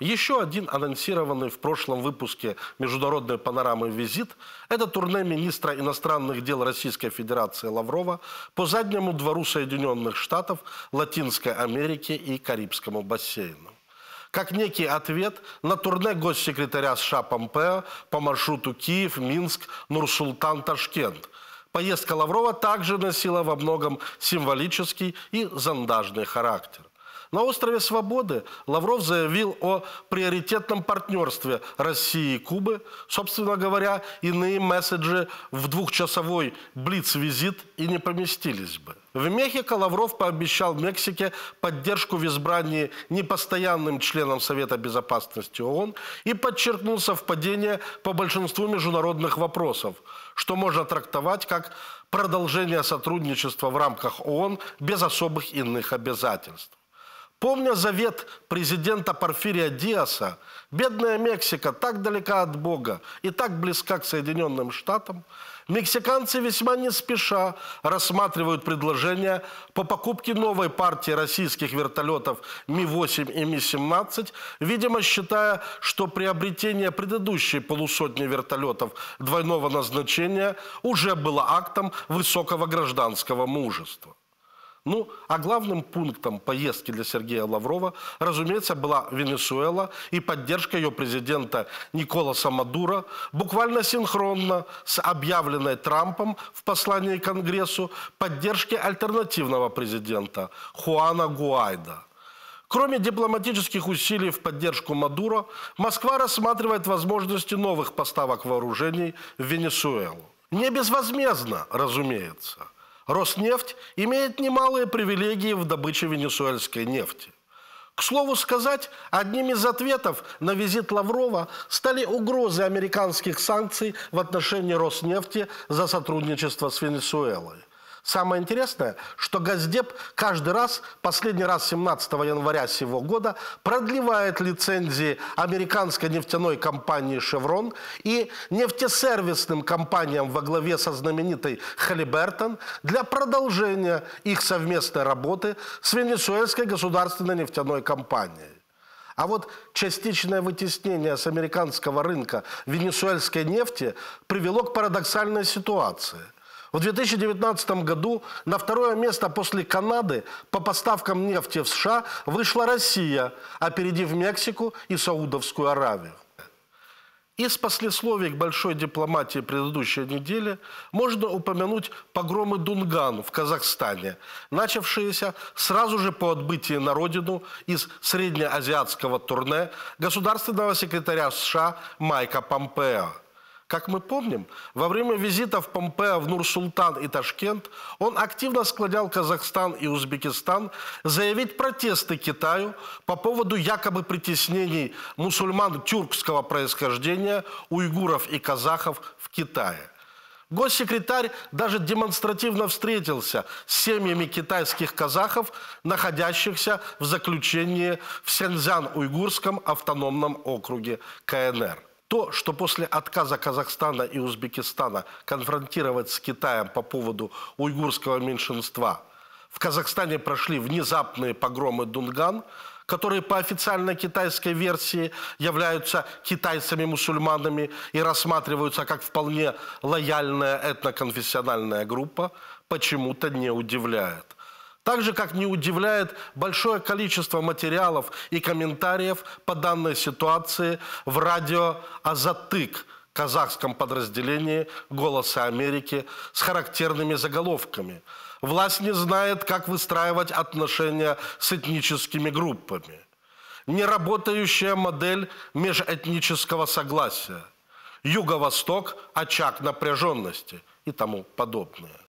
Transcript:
Еще один анонсированный в прошлом выпуске международной панорамы визит – это турне министра иностранных дел Российской Федерации Лаврова по заднему двору Соединенных Штатов, Латинской Америки и Карибскому бассейну. Как некий ответ на турне госсекретаря США Помпео по маршруту Киев, Минск, Нурсултан, Ташкент. Поездка Лаврова также носила во многом символический и зондажный характер. На острове Свободы Лавров заявил о приоритетном партнерстве России и Кубы. Собственно говоря, иные месседжи в двухчасовой блиц-визит и не поместились бы. В Мехико Лавров пообещал Мексике поддержку в избрании непостоянным членом Совета Безопасности ООН и подчеркнул совпадение по большинству международных вопросов, что можно трактовать как продолжение сотрудничества в рамках ООН без особых иных обязательств. Помня завет президента Порфирия Диаса, бедная Мексика так далека от Бога и так близка к Соединенным Штатам, мексиканцы весьма не спеша рассматривают предложение по покупке новой партии российских вертолетов Ми-8 и Ми-17, видимо, считая, что приобретение предыдущей полусотни вертолетов двойного назначения уже было актом высокого гражданского мужества. Ну, а главным пунктом поездки для Сергея Лаврова, разумеется, была Венесуэла и поддержка ее президента Николаса Мадура, буквально синхронно с объявленной Трампом в послании Конгрессу поддержки альтернативного президента Хуана Гуайда. Кроме дипломатических усилий в поддержку Мадуро, Москва рассматривает возможности новых поставок вооружений в Венесуэлу. Не безвозмездно, разумеется – Роснефть имеет немалые привилегии в добыче венесуэльской нефти. К слову сказать, одним из ответов на визит Лаврова стали угрозы американских санкций в отношении Роснефти за сотрудничество с Венесуэлой. Самое интересное, что Газдеп каждый раз, последний раз 17 января сего года, продлевает лицензии американской нефтяной компании «Шеврон» и нефтесервисным компаниям во главе со знаменитой «Халибертон» для продолжения их совместной работы с Венесуэльской государственной нефтяной компанией. А вот частичное вытеснение с американского рынка венесуэльской нефти привело к парадоксальной ситуации – в 2019 году на второе место после Канады по поставкам нефти в США вышла Россия, опередив Мексику и Саудовскую Аравию. Из послесловий к большой дипломатии предыдущей недели можно упомянуть погромы Дунган в Казахстане, начавшиеся сразу же по отбытии на родину из среднеазиатского турне государственного секретаря США Майка Помпео. Как мы помним, во время визитов Помпео в Нур-Султан и Ташкент он активно склонял Казахстан и Узбекистан заявить протесты Китаю по поводу якобы притеснений мусульман тюркского происхождения, уйгуров и казахов в Китае. Госсекретарь даже демонстративно встретился с семьями китайских казахов, находящихся в заключении в Сяньцзян-Уйгурском автономном округе КНР. То, что после отказа Казахстана и Узбекистана конфронтировать с Китаем по поводу уйгурского меньшинства, в Казахстане прошли внезапные погромы Дунган, которые по официальной китайской версии являются китайцами-мусульманами и рассматриваются как вполне лояльная этноконфессиональная группа, почему-то не удивляет. Так же, как не удивляет большое количество материалов и комментариев по данной ситуации в радио «Азатык», казахском подразделении «Голоса Америки» с характерными заголовками. Власть не знает, как выстраивать отношения с этническими группами. Неработающая модель межэтнического согласия. Юго-Восток – очаг напряженности и тому подобное.